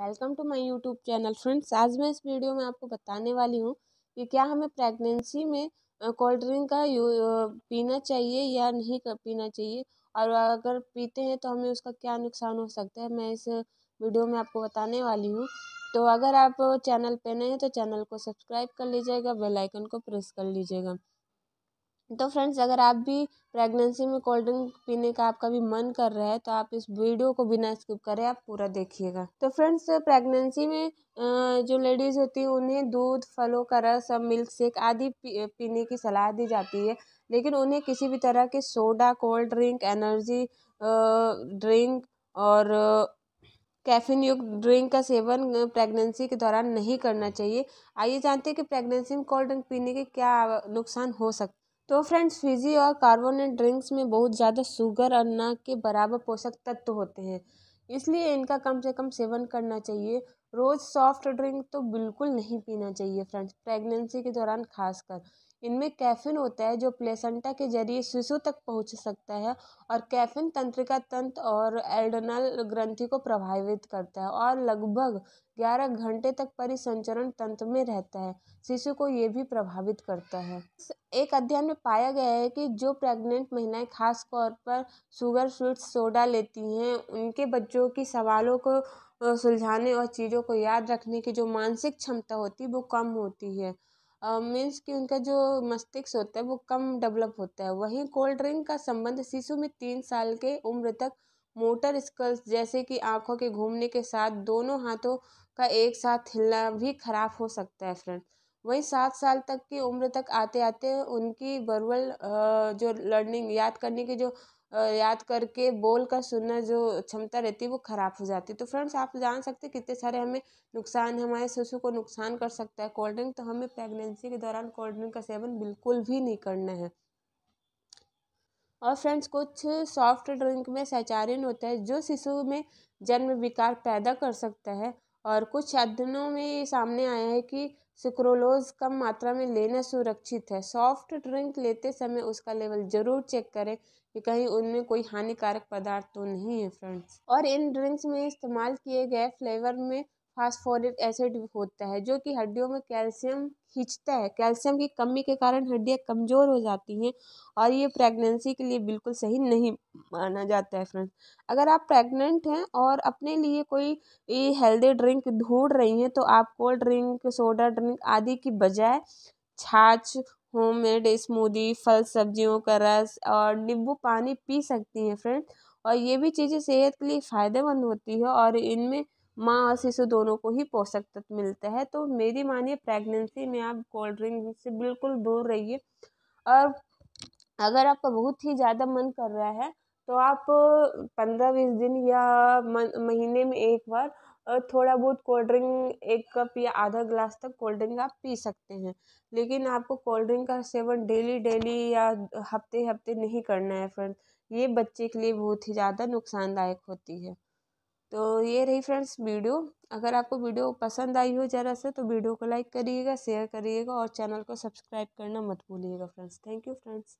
welcome to my YouTube channel friends आज मैं इस वीडियो में आपको बताने वाली हूँ कि क्या हमें प्रेगनेंसी में कोल्ड ड्रिंक का पीना चाहिए या नहीं पीना चाहिए और अगर पीते हैं तो हमें उसका क्या नुकसान हो सकता है मैं इस वीडियो में आपको बताने वाली हूँ तो अगर आप चैनल पे नए हैं तो चैनल को सब्सक्राइब कर लीजिएगा बेलाइकन को प्रेस कर लीजिएगा तो फ्रेंड्स अगर आप भी प्रेगनेंसी में कोल्ड ड्रिंक पीने का आपका भी मन कर रहा है तो आप इस वीडियो को बिना स्किप करें आप पूरा देखिएगा तो फ्रेंड्स प्रेगनेंसी में जो लेडीज़ होती हैं उन्हें दूध फलों का रस और मिल्क शेक आदि पी, पीने की सलाह दी जाती है लेकिन उन्हें किसी भी तरह के soda cold drink energy drink और कैफिन युक्त ड्रिंक का सेवन प्रेगनेंसी के दौरान नहीं करना चाहिए आइए जानते हैं कि प्रेगनेंसी में कोल्ड ड्रिंक पीने के क्या नुकसान हो सकते तो फ्रेंड्स फिजी और कार्बोनेट ड्रिंक्स में बहुत ज़्यादा शुगर और ना के बराबर पोषक तत्व होते हैं इसलिए इनका कम से कम सेवन करना चाहिए रोज़ सॉफ्ट ड्रिंक तो बिल्कुल नहीं पीना चाहिए फ्रेंड्स प्रेगनेंसी के दौरान खासकर इनमें कैफिन होता है जो प्लेसेंटा के जरिए शिशु तक पहुँच सकता है और कैफिन तंत्रिका तंत्र और एल्डनल ग्रंथि को प्रभावित करता है और लगभग ग्यारह घंटे तक परिसंचरण तंत्र में रहता है शिशु को ये भी प्रभावित करता है एक अध्ययन में पाया गया है कि जो प्रेग्नेंट महिलाएं खास तौर पर शुगर स्वीट सोडा लेती हैं उनके बच्चों की सवालों को सुलझाने और चीज़ों को याद रखने की जो मानसिक क्षमता होती है वो कम होती है मीन्स कि उनका जो मस्तिष्क होता है वो कम डेवलप होता है वहीं कोल्ड ड्रिंक का संबंध शिशु में तीन साल के उम्र तक मोटर स्कल्स जैसे कि आंखों के घूमने के साथ दोनों हाथों का एक साथ हिलना भी खराब हो सकता है फ्रेंड वहीं सात साल तक की उम्र तक आते आते उनकी वर्बल जो लर्निंग याद करने की जो याद करके बोल कर सुनना जो क्षमता रहती है वो खराब हो जाती है तो फ्रेंड्स आप जान सकते हैं कितने सारे हमें नुकसान हमारे शिशु को नुकसान कर सकता है कोल्ड ड्रिंक तो हमें प्रेगनेंसी के दौरान कोल्ड ड्रिंक का सेवन बिल्कुल भी नहीं करना है और फ्रेंड्स कुछ सॉफ्ट ड्रिंक में सैचारिन होता है जो शिशु में जन्म विकार पैदा कर सकता है और कुछ अध्ययनों में ये सामने आया है कि सुक्रोलोज कम मात्रा में लेना सुरक्षित है सॉफ्ट ड्रिंक लेते समय उसका लेवल ज़रूर चेक करें कि कहीं उनमें कोई हानिकारक पदार्थ तो नहीं है फ्रेंड्स और इन ड्रिंक्स में इस्तेमाल किए गए फ्लेवर में फास्फोरिक एसिड होता है जो कि हड्डियों में कैल्शियम खींचता है कैल्शियम की कमी के कारण हड्डियाँ कमज़ोर हो जाती हैं और ये प्रेगनेंसी के लिए बिल्कुल सही नहीं माना जाता है फ्रेंड्स अगर आप प्रेग्नेंट हैं और अपने लिए कोई ये हेल्दी ड्रिंक ढूंढ रही हैं तो आप कोल्ड ड्रिंक सोडा ड्रिंक आदि की बजाय छाछ होममेड स्मूदी फल सब्जियों का रस और नींबू पानी पी सकती हैं फ्रेंड और ये भी चीज़ें सेहत के लिए फ़ायदेमंद होती है और इनमें माँ और शिशु दोनों को ही पोषक तत्व मिलता है तो मेरी मानिए प्रेगनेंसी में आप कोल्ड ड्रिंक से बिल्कुल दूर रहिए और अगर आपका बहुत ही ज़्यादा मन कर रहा है तो आप पंद्रह बीस दिन या महीने में एक बार थोड़ा बहुत कोल्ड ड्रिंक एक कप या आधा गिलास तक कोल्ड ड्रिंक आप पी सकते हैं लेकिन आपको कोल्ड ड्रिंक का सेवन डेली डेली या हफ्ते हफ्ते नहीं करना है फ्रेंड ये बच्चे के लिए बहुत ही ज़्यादा नुकसानदायक होती है तो ये रही फ्रेंड्स वीडियो अगर आपको वीडियो पसंद आई हो ज़रा सा तो वीडियो को लाइक करिएगा शेयर करिएगा और चैनल को सब्सक्राइब करना मत भूलिएगा फ्रेंड्स थैंक यू फ्रेंड्स